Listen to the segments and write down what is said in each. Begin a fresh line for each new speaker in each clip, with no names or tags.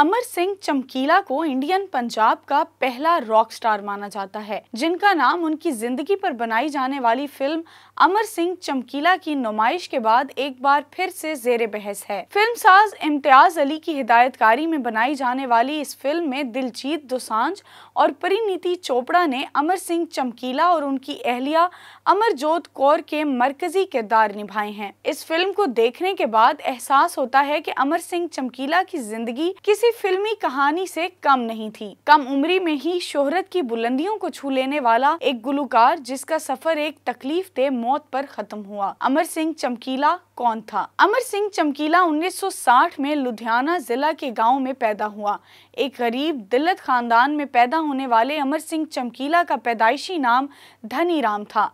अमर सिंह चमकीला को इंडियन पंजाब का पहला रॉक स्टार माना जाता है जिनका नाम उनकी जिंदगी पर बनाई जाने वाली फिल्म अमर सिंह चमकीला की नुमाइश के बाद एक बार फिर से जेर बहस है फिल्म साज इम्तियाज अली की हिदायतकारी में बनाई जाने वाली इस फिल्म में दिलजीत दुसांज और परिणीति चोपड़ा ने अमर सिंह चमकीला और उनकी अहलिया अमरजोत कौर के मरकजी किरदार निभाए हैं इस फिल्म को देखने के बाद एहसास होता है की अमर सिंह चमकीला की जिंदगी किसी कोई फिल्मी कहानी से कम नहीं थी कम उम्री में ही शोहरत की बुलंदियों को छू लेने वाला एक गुलकार जिसका सफर एक तकलीफ दे मौत पर खत्म हुआ अमर सिंह चमकीला कौन था अमर सिंह चमकीला 1960 में लुधियाना जिला के गांव में पैदा हुआ एक गरीब दिलत खानदान में पैदा होने वाले अमर सिंह चमकीला का पैदाइशी नाम धनी राम था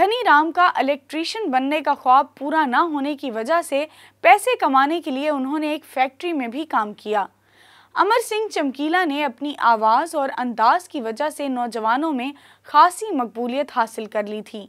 धनी राम का इलेक्ट्रीशियन बनने का ख्वाब पूरा ना होने की वजह से पैसे कमाने के लिए उन्होंने एक फैक्ट्री में भी काम किया अमर सिंह चमकीला ने अपनी आवाज़ और अंदाज की वजह से नौजवानों में खासी मकबूलियत हासिल कर ली थी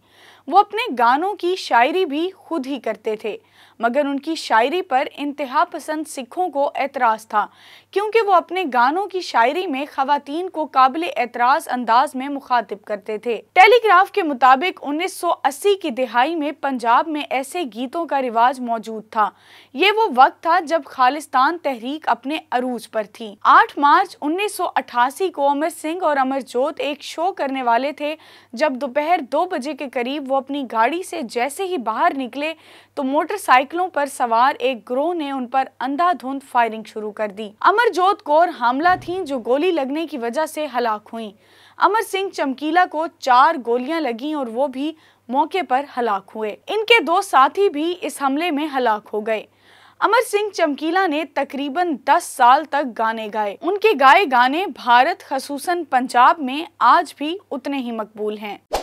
वो अपने गानों की शायरी भी खुद ही करते थे मगर उनकी शायरी पर इंतहा पसंद सिखों को एतराज़ था क्योंकि वो अपने गानों की शायरी में खातन को काबिल एतराज़ अंदाज में मुखातिब करते थे टेलीग्राफ के मुताबिक 1980 की दिहाई में पंजाब में ऐसे गीतों का रिवाज मौजूद था ये वो वक्त था जब खालिस्तान तहरीक अपने अरूज पर थी आठ मार्च 1988 को अमर सिंह और अमरजोत एक शो करने वाले थे जब दोपहर दो बजे के करीब वो अपनी गाड़ी से जैसे ही बाहर निकले तो मोटरसाइकिलों पर सवार एक ग्रोह ने उन पर अंधाधुंध फायरिंग शुरू कर दी अमरजोत कौर हमला थी जो गोली लगने की वजह से हलाक हुई अमर सिंह चमकीला को चार गोलियां लगी और वो भी मौके पर हलाक हुए इनके दो साथी भी इस हमले में हलाक हो गए अमर सिंह चमकीला ने तकरीबन 10 साल तक गाने गाए उनके गाए गाने भारत खसूसन पंजाब में आज भी उतने ही मकबूल हैं